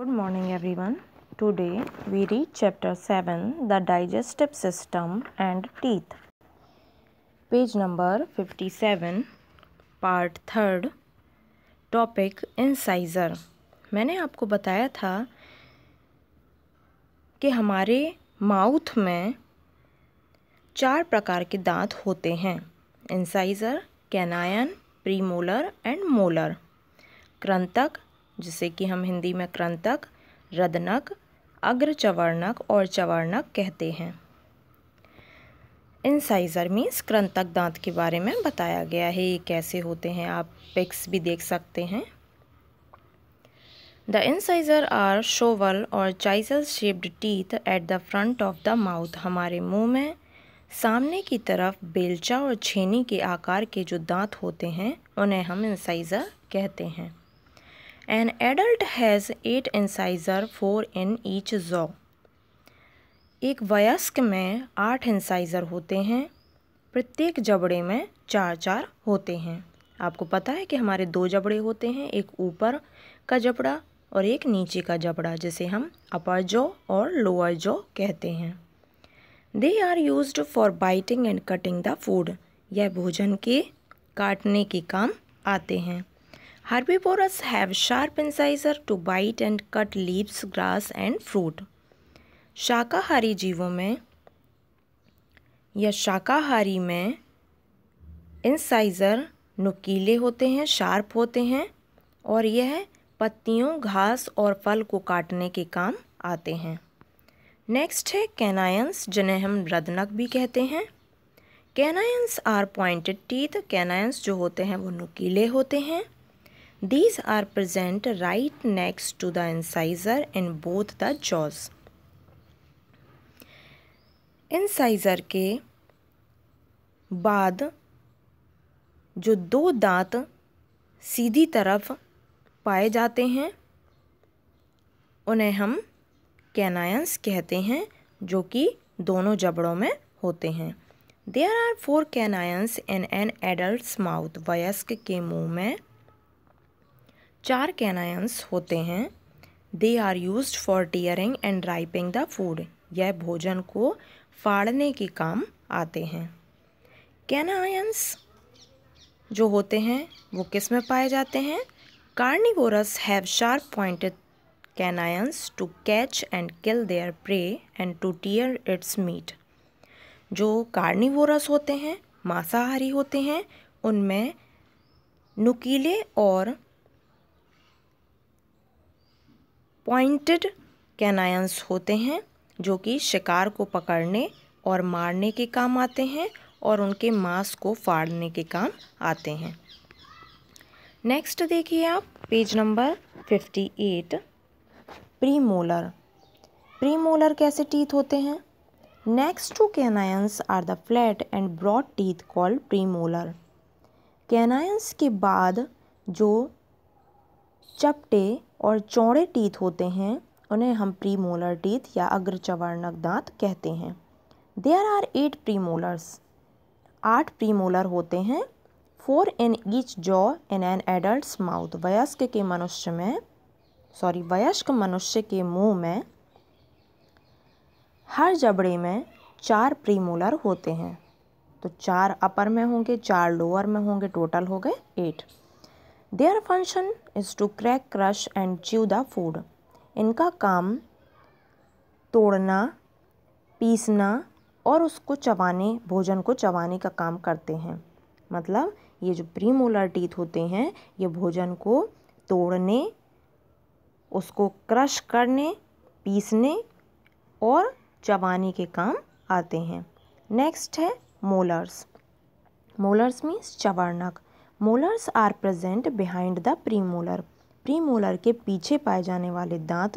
Good morning everyone. Today we read chapter 7 the digestive system and teeth. Page number 57 part 3 topic incisor मैंने आपको बताया था कि हमारे माउथ में चार प्रकार के दांत होते हैं incisor canine premolar and molar क्रंतक जिसे कि हम हिंदी में क्रंतक रदनक अग्रचवर्णक और चवर्णक कहते हैं इंसाइज़र मीन्स क्रंतक दांत के बारे में बताया गया है ये कैसे होते हैं आप पिक्स भी देख सकते हैं द इंसाइजर आर शोवल और chisel shaped teeth at the front of the mouth हमारे मुंह में सामने की तरफ बेलचा और छेनी के आकार के जो दांत होते हैं उन्हें हम इंसाइजर कहते हैं An adult has eight incisor, four in each jaw. एक वयस्क में आठ इंसाइज़र होते हैं प्रत्येक जबड़े में चार चार होते हैं आपको पता है कि हमारे दो जबड़े होते हैं एक ऊपर का जबड़ा और एक नीचे का जबड़ा जिसे हम अपर जो और लोअर जो कहते हैं दे are use for biting and cutting the food यह भोजन के काटने के काम आते हैं Herbivores have sharp incisor to bite and cut leaves, grass and fruit. शाकाहारी जीवों में या शाकाहारी में इंसाइज़र नुकीले होते हैं शार्प होते हैं और यह पत्तियों घास और फल को काटने के काम आते हैं नेक्स्ट है कैनायंस जिन्हें हम रदनक भी कहते हैं canines are pointed teeth canines जो होते हैं वो नुकीले होते हैं These are present right next to the incisor in both the jaws. Incisor के बाद जो दो दांत सीधी तरफ पाए जाते हैं उन्हें हम कैनायंस कहते हैं जो कि दोनों जबड़ों में होते हैं there are four canines in an adult mouth वयस्क के मुंह में चार कैनायंस होते हैं दे are use for tearing and gripping the food यह भोजन को फाड़ने के काम आते हैं कैनायंस जो होते हैं वो किस में पाए जाते हैं carnivores have sharp pointed canines to catch and kill their prey and to tear its meat जो कार्निवोरस होते हैं मांसाहारी होते हैं उनमें नुकीले और पॉइंटेड कैनायंस होते हैं जो कि शिकार को पकड़ने और मारने के काम आते हैं और उनके मांस को फाड़ने के काम आते हैं नेक्स्ट देखिए आप page number fifty eight premolar premolar कैसे टीथ होते हैं next to canines are the flat and broad teeth called premolar कैनायंस के बाद जो चपटे और चौड़े टीथ होते हैं उन्हें हम प्रीमोलर टीथ या अग्रचवर्णक दांत कहते हैं देयर आर एट प्रीमोलर्स आठ प्रीमोलर होते हैं four in each jaw in an adult mouth वयस्क के मनुष्य में सॉरी वयस्क मनुष्य के मुंह में हर जबड़े में चार प्रीमोलर होते हैं तो चार अपर में होंगे चार लोअर में होंगे टोटल हो गए eight their function is to crack crush and chew the food इनका काम तोड़ना पीसना और उसको चबाने भोजन को चबाने का काम करते हैं मतलब ये जो प्रीमोलर टीथ होते हैं ये भोजन को तोड़ने उसको क्रश करने पीसने और चबाने के काम आते हैं नेक्स्ट है मोलर्स मोलर्स मीन्स चबरनक molars are present behind the premolar के पीछे पाए जाने वाले दांत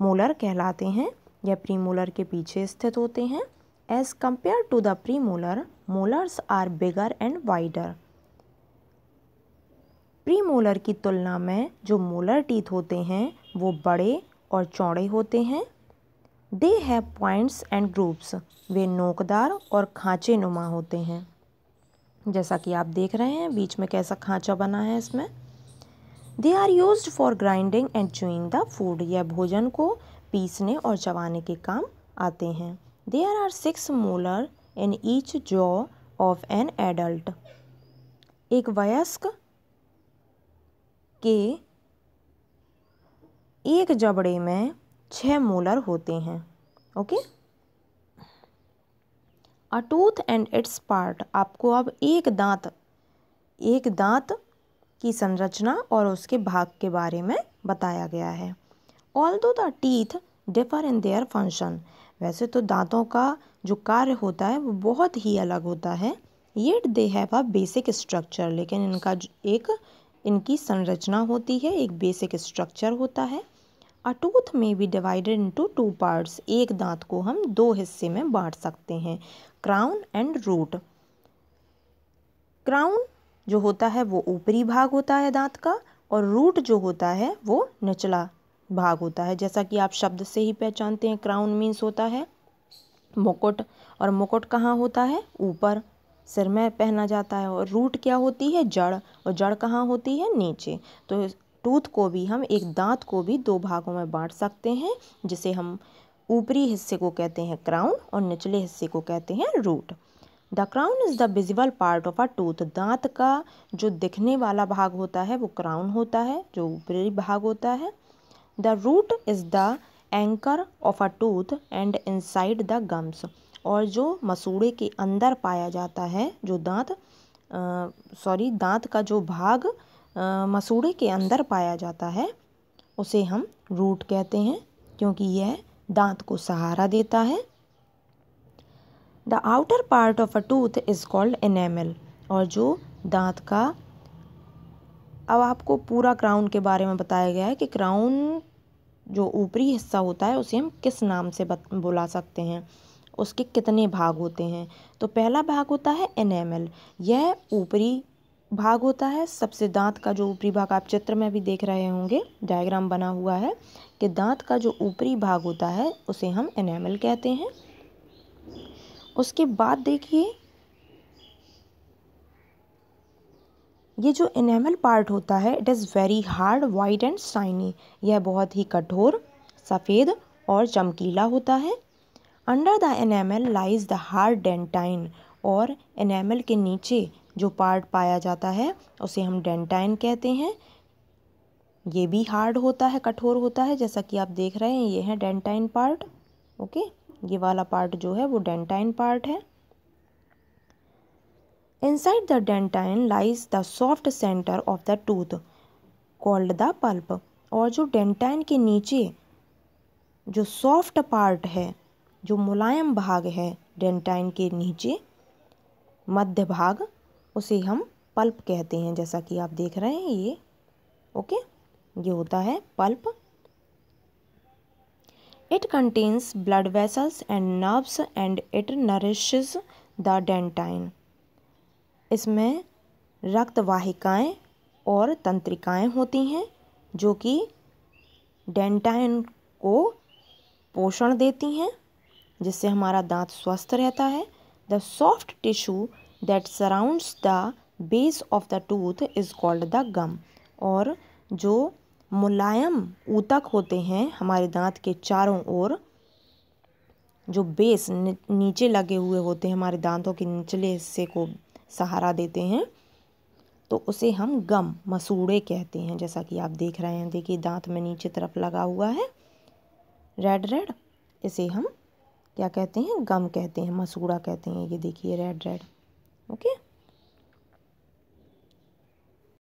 मोलर कहलाते हैं प्री मोलर के पीछे स्थित होते हैं as compare to the molar molars are bigger and wider molar की तुलना में जो मोलर टीथ होते हैं वो बड़े और चौड़े होते हैं they have points and grooves वे नोकदार और खाँचे नुमा होते हैं जैसा कि आप देख रहे हैं बीच में कैसा खांचा बना है इसमें they are use for grinding and chewing the food यह भोजन को पीसने और चबाने के काम आते हैं दे are six molar in each jaw of an adult एक वयस्क के एक जबड़े में छः मोलर होते हैं okay okay? A tooth and its part आपको अब एक दांत एक दांत की संरचना और उसके भाग के बारे में बताया गया है although the teeth differ in their function वैसे तो दांतों का जो कार्य होता है वो बहुत ही अलग होता है yet they have a basic structure लेकिन इनका एक इनकी संरचना होती है एक बेसिक स्ट्रक्चर होता है अ टूथ में be divided into two parts एक दांत को हम दो हिस्से में बांट सकते हैं क्राउन एंड रूट क्राउन जो होता है वो ऊपरी भाग होता है दांत का और रूट जो होता है वो निचला भाग होता है जैसा कि आप शब्द से ही पहचानते हैं क्राउन मीन्स होता है मुकुट और मुकुट कहाँ होता है ऊपर सिर में पहना जाता है और रूट क्या होती है जड़ और जड़ कहाँ होती है नीचे तो टूथ को भी हम एक दांत को भी दो भागों में बांट सकते हैं जिसे हम ऊपरी हिस्से को कहते हैं क्राउन और निचले हिस्से को कहते हैं root the crown is the visible part of a tooth दांत का जो दिखने वाला भाग होता है वो क्राउन होता है जो ऊपरी भाग होता है the root is the anchor of a tooth and inside the gums और जो मसूड़े के अंदर पाया जाता है जो दांत सॉरी दांत का जो भाग मसूड़े के अंदर पाया जाता है उसे हम रूट कहते हैं क्योंकि यह दांत को सहारा देता है the outer part of a tooth is called enamel और जो दांत का अब आपको पूरा क्राउन के बारे में बताया गया है कि क्राउन जो ऊपरी हिस्सा होता है उसे हम किस नाम से बुला सकते हैं उसके कितने भाग होते हैं तो पहला भाग होता है एनेमल यह ऊपरी भाग होता है सबसे दांत का जो ऊपरी भाग आप चित्र में भी देख रहे होंगे डायग्राम बना हुआ है कि दांत का जो ऊपरी भाग होता है उसे हम एनेमल कहते हैं उसके बाद देखिए ये जो इनेमल पार्ट होता है it is very hard white and shiny यह बहुत ही कठोर सफ़ेद और चमकीला होता है under the enamel lies the hard dentine और एनेमल के नीचे जो पार्ट पाया जाता है उसे हम डेंटाइन कहते हैं ये भी हार्ड होता है कठोर होता है जैसा कि आप देख रहे हैं ये है डेंटाइन पार्ट ओके ये वाला पार्ट जो है वो डेंटाइन पार्ट है inside the dentine lies the soft centre of the tooth called the pulp और जो डेंटाइन के नीचे जो सॉफ्ट पार्ट है जो मुलायम भाग है डेंटाइन के नीचे मध्य भाग उसे हम पल्प कहते हैं जैसा कि आप देख रहे हैं ये ओके ये होता है pulp it contains blood vessels and nerves and it nourish the dentine इसमें रक्त वाहिकाएँ और तंत्रिकाएँ होती हैं जो कि डेंटाइन को पोषण देती हैं जिससे हमारा दांत स्वस्थ रहता है the soft tissue that surrounds the base of the tooth is called the gum और जो मुलायम ऊतक होते हैं हमारे दांत के चारों ओर जो बेस नीचे लगे हुए होते हैं हमारे दांतों के निचले हिस्से को सहारा देते हैं तो उसे हम गम मसूड़े कहते हैं जैसा कि आप देख रहे हैं देखिए दांत में नीचे तरफ लगा हुआ है रेड रेड इसे हम क्या कहते हैं गम कहते हैं मसूड़ा कहते हैं ये देखिए रेड रेड okay